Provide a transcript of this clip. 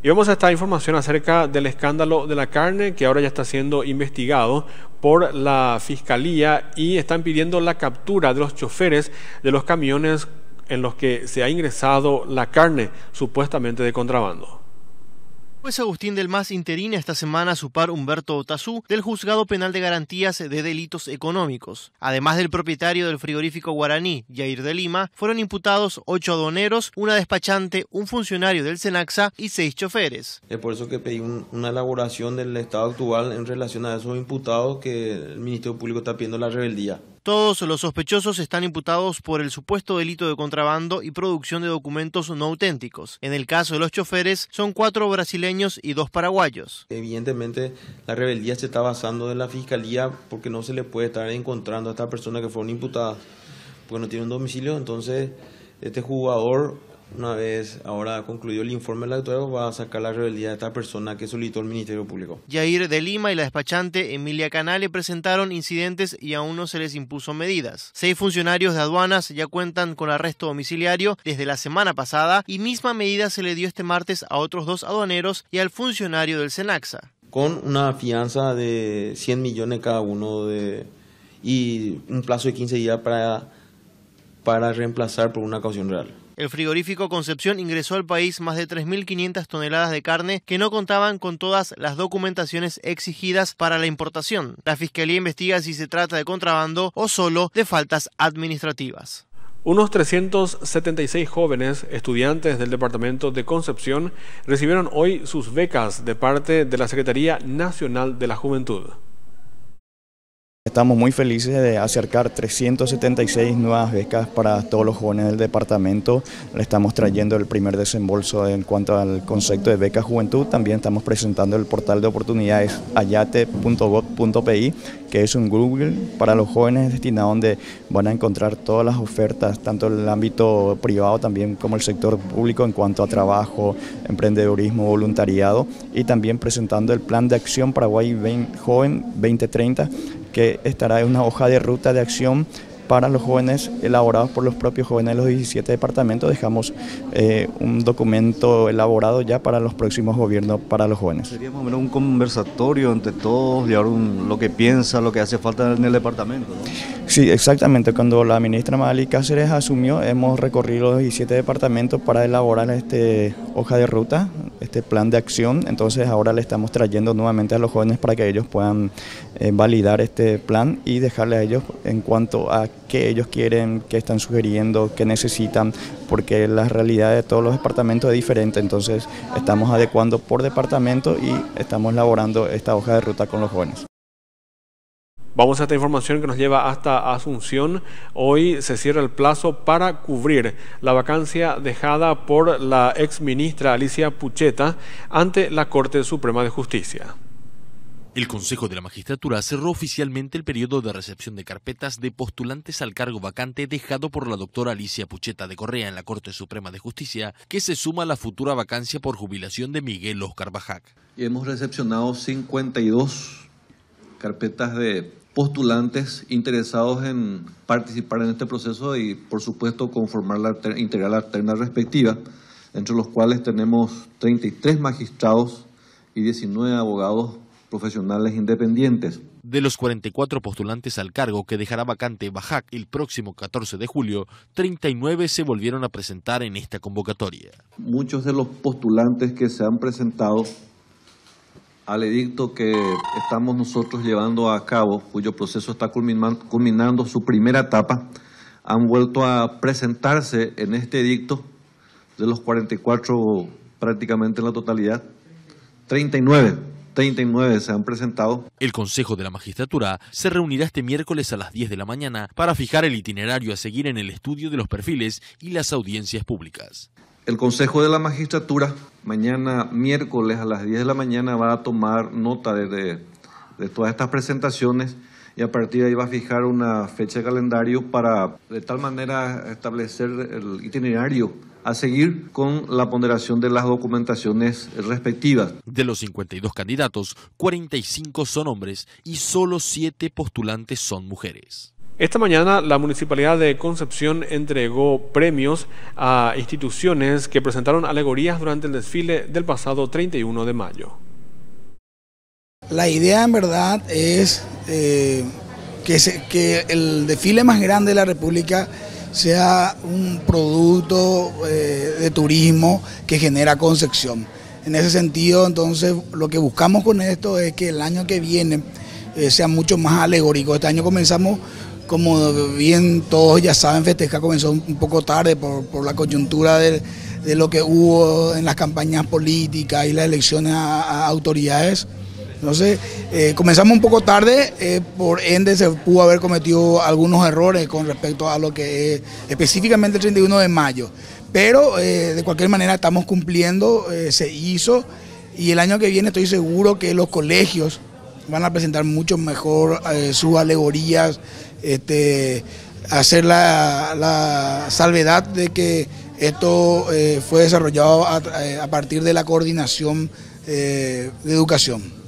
Y a esta información acerca del escándalo de la carne que ahora ya está siendo investigado por la fiscalía y están pidiendo la captura de los choferes de los camiones en los que se ha ingresado la carne supuestamente de contrabando juez pues Agustín del Más interina esta semana a su par Humberto Otazú del Juzgado Penal de Garantías de Delitos Económicos. Además del propietario del frigorífico guaraní, Jair de Lima, fueron imputados ocho doneros, una despachante, un funcionario del Senaxa y seis choferes. Es por eso que pedí una elaboración del estado actual en relación a esos imputados que el Ministerio Público está pidiendo la rebeldía. Todos los sospechosos están imputados por el supuesto delito de contrabando y producción de documentos no auténticos. En el caso de los choferes, son cuatro brasileños y dos paraguayos. Evidentemente, la rebeldía se está basando en la fiscalía porque no se le puede estar encontrando a esta persona que fueron imputadas, porque no tiene un domicilio. Entonces, este jugador una vez ahora concluyó el informe del la va a sacar la rebeldía de esta persona que solicitó el Ministerio Público. Jair de Lima y la despachante Emilia Canale presentaron incidentes y aún no se les impuso medidas. Seis funcionarios de aduanas ya cuentan con arresto domiciliario desde la semana pasada y misma medida se le dio este martes a otros dos aduaneros y al funcionario del Senaxa. Con una fianza de 100 millones cada uno y un plazo de 15 días para reemplazar por una caución real. El frigorífico Concepción ingresó al país más de 3.500 toneladas de carne que no contaban con todas las documentaciones exigidas para la importación. La Fiscalía investiga si se trata de contrabando o solo de faltas administrativas. Unos 376 jóvenes estudiantes del Departamento de Concepción recibieron hoy sus becas de parte de la Secretaría Nacional de la Juventud. Estamos muy felices de acercar 376 nuevas becas para todos los jóvenes del departamento. Le estamos trayendo el primer desembolso en cuanto al concepto de beca juventud. También estamos presentando el portal de oportunidades ayate.gov.pi, que es un Google para los jóvenes destinado donde van a encontrar todas las ofertas, tanto en el ámbito privado también como el sector público en cuanto a trabajo, emprendedurismo, voluntariado y también presentando el plan de acción Paraguay Joven 2030 que estará una hoja de ruta de acción para los jóvenes elaborados por los propios jóvenes de los 17 departamentos. Dejamos eh, un documento elaborado ya para los próximos gobiernos para los jóvenes. Sería más un conversatorio entre todos, llevar un, lo que piensa, lo que hace falta en el departamento. Sí, exactamente. Cuando la ministra Magali Cáceres asumió, hemos recorrido los 17 departamentos para elaborar este hoja de ruta, este plan de acción. Entonces ahora le estamos trayendo nuevamente a los jóvenes para que ellos puedan eh, validar este plan y dejarle a ellos en cuanto a que ellos quieren, que están sugiriendo, que necesitan, porque la realidad de todos los departamentos es diferente, entonces estamos adecuando por departamento y estamos elaborando esta hoja de ruta con los jóvenes. Vamos a esta información que nos lleva hasta Asunción. Hoy se cierra el plazo para cubrir la vacancia dejada por la ex ministra Alicia Pucheta ante la Corte Suprema de Justicia. El Consejo de la Magistratura cerró oficialmente el periodo de recepción de carpetas de postulantes al cargo vacante dejado por la doctora Alicia Pucheta de Correa en la Corte Suprema de Justicia, que se suma a la futura vacancia por jubilación de Miguel Oscar Bajac. Hemos recepcionado 52 carpetas de postulantes interesados en participar en este proceso y, por supuesto, conformar la integral la respectiva, entre los cuales tenemos 33 magistrados y 19 abogados profesionales independientes. De los 44 postulantes al cargo que dejará vacante Bajac el próximo 14 de julio, 39 se volvieron a presentar en esta convocatoria. Muchos de los postulantes que se han presentado al edicto que estamos nosotros llevando a cabo, cuyo proceso está culminando su primera etapa, han vuelto a presentarse en este edicto de los 44 prácticamente en la totalidad, 39 39 se han presentado. El Consejo de la Magistratura se reunirá este miércoles a las 10 de la mañana para fijar el itinerario a seguir en el estudio de los perfiles y las audiencias públicas. El Consejo de la Magistratura mañana miércoles a las 10 de la mañana va a tomar nota de, de, todas estas presentaciones y a partir de ahí va a fijar una fecha de calendario para de tal manera establecer el itinerario a seguir con la ponderación de las documentaciones respectivas. De los 52 candidatos, 45 son hombres y solo 7 postulantes son mujeres. Esta mañana la Municipalidad de Concepción entregó premios a instituciones que presentaron alegorías durante el desfile del pasado 31 de mayo. La idea en verdad es eh, que el desfile más grande de la República sea un producto eh, de turismo que genera concepción. En ese sentido, entonces, lo que buscamos con esto es que el año que viene eh, sea mucho más alegórico. Este año comenzamos, como bien todos ya saben, Festeja comenzó un poco tarde por, la coyuntura de lo que hubo en las campañas políticas y las elecciones a autoridades. Entonces, eh, comenzamos un poco tarde, eh, por ende se pudo haber cometido algunos errores con respecto a lo que es específicamente el 31 de mayo. Pero eh, de cualquier manera estamos cumpliendo, se hizo y el año que viene estoy seguro que los colegios van a presentar mucho mejor sus alegorías, este, hacer la, salvedad de que esto fue desarrollado a, partir de la coordinación de educación.